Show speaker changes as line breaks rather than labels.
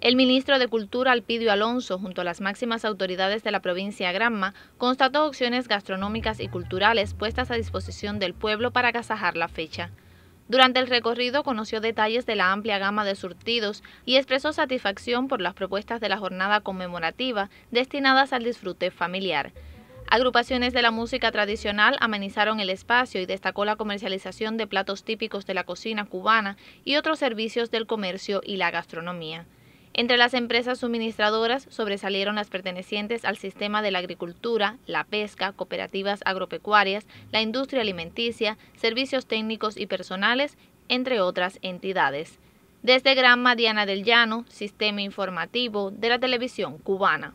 El ministro de Cultura, Alpidio Alonso, junto a las máximas autoridades de la provincia Granma, constató opciones gastronómicas y culturales puestas a disposición del pueblo para casajar la fecha. Durante el recorrido conoció detalles de la amplia gama de surtidos y expresó satisfacción por las propuestas de la jornada conmemorativa destinadas al disfrute familiar. Agrupaciones de la música tradicional amenizaron el espacio y destacó la comercialización de platos típicos de la cocina cubana y otros servicios del comercio y la gastronomía. Entre las empresas suministradoras sobresalieron las pertenecientes al sistema de la agricultura, la pesca, cooperativas agropecuarias, la industria alimenticia, servicios técnicos y personales, entre otras entidades. Desde Gran Madiana del Llano, Sistema Informativo de la Televisión Cubana.